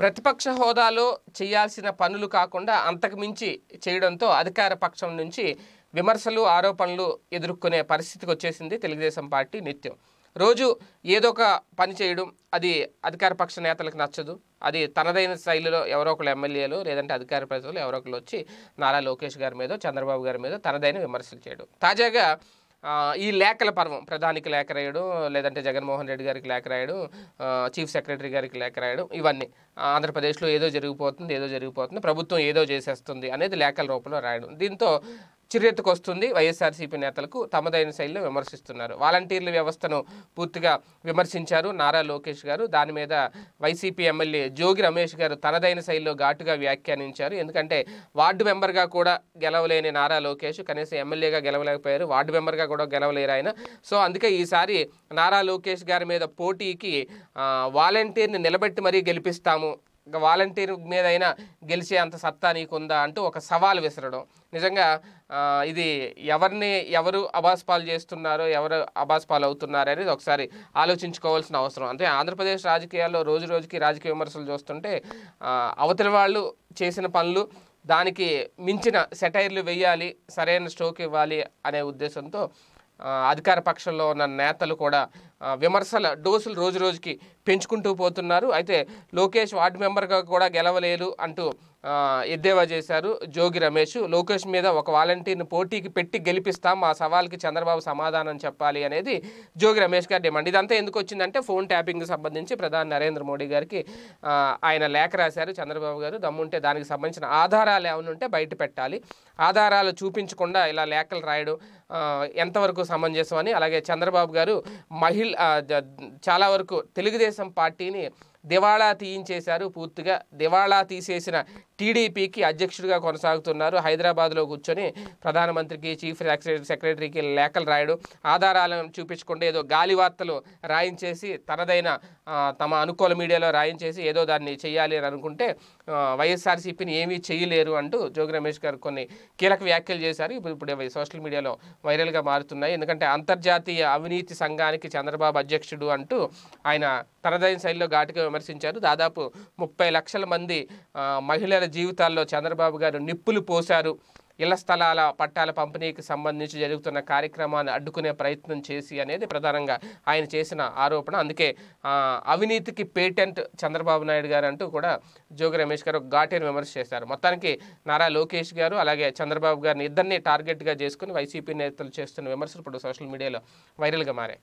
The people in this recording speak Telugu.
ప్రతిపక్ష హోదాలో చేయాల్సిన పనులు కాకుండా అంతకుమించి చేయడంతో అధికార పక్షం నుంచి విమర్శలు ఆరోపణలు ఎదుర్కొనే పరిస్థితికి వచ్చేసింది తెలుగుదేశం పార్టీ నిత్యం రోజు ఏదో ఒక పని చేయడం అది అధికార పక్ష నేతలకు నచ్చదు అది తనదైన శైలిలో ఎవరో ఒకరు ఎమ్మెల్యేలు లేదంటే అధికార ప్రజలు ఎవరో ఒకరు వచ్చి నారా లోకేష్ గారి మీద చంద్రబాబు గారి మీద తనదైన విమర్శలు చేయడం తాజాగా ఈ లేఖల పర్వం ప్రధానికి లేఖ రాయడం లేదంటే జగన్మోహన్ రెడ్డి గారికి లేఖ రాయడం చీఫ్ సెక్రటరీ గారికి లేఖ రాయడం ఇవన్నీ ఆంధ్రప్రదేశ్లో ఏదో జరిగిపోతుంది ఏదో జరిగిపోతుంది ప్రభుత్వం ఏదో చేసేస్తుంది అనేది లేఖల రూపంలో రాయడం దీంతో చిరెత్తుకు వస్తుంది వైఎస్ఆర్సీపీ నేతలకు తమదైన శైలిలో విమర్శిస్తున్నారు వాలంటీర్ల వ్యవస్థను పూర్తిగా విమర్శించారు నారా లోకేష్ గారు దాని మీద వైసీపీ ఎమ్మెల్యే జోగి రమేష్ గారు తనదైన శైలిలో ఘాటుగా వ్యాఖ్యానించారు ఎందుకంటే వార్డు మెంబర్గా కూడా గెలవలేని నారా లోకేష్ కనీసం ఎమ్మెల్యేగా గెలవలేకపోయారు వార్డు మెంబర్గా కూడా గెలవలేరు ఆయన సో అందుకే ఈసారి నారా లోకేష్ గారి మీద పోటీకి వాలంటీర్ని నిలబెట్టి మరీ గెలిపిస్తాము వాలంటీర్ మీద అయినా గెలిచే అంత సత్తా నీకుందా అంటూ ఒక సవాల్ విసరడం నిజంగా ఇది ఎవరిని ఎవరు అభాస్పాలు చేస్తున్నారో ఎవరు అభాస్పాలు అవుతున్నారు అనేది ఒకసారి ఆలోచించుకోవాల్సిన అవసరం అంటే ఆంధ్రప్రదేశ్ రాజకీయాల్లో రోజు రోజుకి రాజకీయ విమర్శలు చూస్తుంటే అవతల వాళ్ళు చేసిన పనులు దానికి మించిన సెటైర్లు వేయాలి సరైన స్ట్రోక్ ఇవ్వాలి అనే ఉద్దేశంతో అధికార పక్షంలో ఉన్న నేతలు కూడా విమర్శల డోసులు రోజు రోజుకి పెంచుకుంటూ పోతున్నారు అయితే లోకేష్ వార్డు మెంబర్గా కూడా గెలవలేరు అంటూ ఎద్దేవా చేశారు జోగి రమేష్ లోకేష్ మీద ఒక వాలంటీర్ని పోటీకి పెట్టి గెలిపిస్తాం ఆ సవాల్కి చంద్రబాబు సమాధానం చెప్పాలి అనేది జోగి రమేష్ గారి డిమాండ్ ఇదంతా ఎందుకు వచ్చిందంటే ఫోన్ ట్యాపింగ్కి సంబంధించి ప్రధాని నరేంద్ర మోడీ గారికి ఆయన లేఖ రాశారు చంద్రబాబు గారు దమ్ముంటే దానికి సంబంధించిన ఆధారాలు ఉంటే బయట పెట్టాలి ఆధారాలు చూపించకుండా ఇలా లేఖలు రాయడం ఎంతవరకు సమంజసం అని అలాగే చంద్రబాబు గారు మహిళ చాలా వరకు తెలుగుదేశం పార్టీని దివాళా తీయించేశారు పూర్తిగా దివాళా తీసేసిన టీడీపీకి అధ్యక్షుడిగా కొనసాగుతున్నారు హైదరాబాద్లో కూర్చొని ప్రధానమంత్రికి చీఫ్ సెక్రటరీకి లేఖలు రాయడం ఆధారాలను చూపించకుండా ఏదో గాలి వార్తలు రాయించేసి తనదైన తమ అనుకూల మీడియాలో రాయించేసి ఏదో దాన్ని చేయాలి అని అనుకుంటే వైఎస్ఆర్సీపీని ఏమీ చేయలేరు అంటూ జోగి రమేష్ గారు కొన్ని కీలక వ్యాఖ్యలు చేశారు ఇప్పుడు ఇప్పుడు సోషల్ మీడియాలో వైరల్గా మారుతున్నాయి ఎందుకంటే అంతర్జాతీయ అవినీతి సంఘానికి చంద్రబాబు అధ్యక్షుడు అంటూ ఆయన తనదైన శైలిలో ఘాటుగా విమర్శించారు దాదాపు ముప్పై లక్షల మంది మహిళల జీవితాల్లో చంద్రబాబు గారు నిప్పులు పోశారు ఇళ్ల స్థలాల పట్టాల పంపిణీకి సంబంధించి జరుగుతున్న కార్యక్రమాన్ని అడ్డుకునే ప్రయత్నం చేసి అనేది ప్రధానంగా ఆయన చేసిన ఆరోపణ అందుకే అవినీతికి పేటెంట్ చంద్రబాబు నాయుడు గారు అంటూ కూడా జోగి రమేష్ గారు ఘాటైన విమర్శ చేశారు మొత్తానికి నారా లోకేష్ గారు అలాగే చంద్రబాబు గారిని ఇద్దరిని టార్గెట్గా చేసుకుని వైసీపీ నేతలు చేస్తున్న విమర్శలు ఇప్పుడు సోషల్ మీడియాలో వైరల్గా మారాయి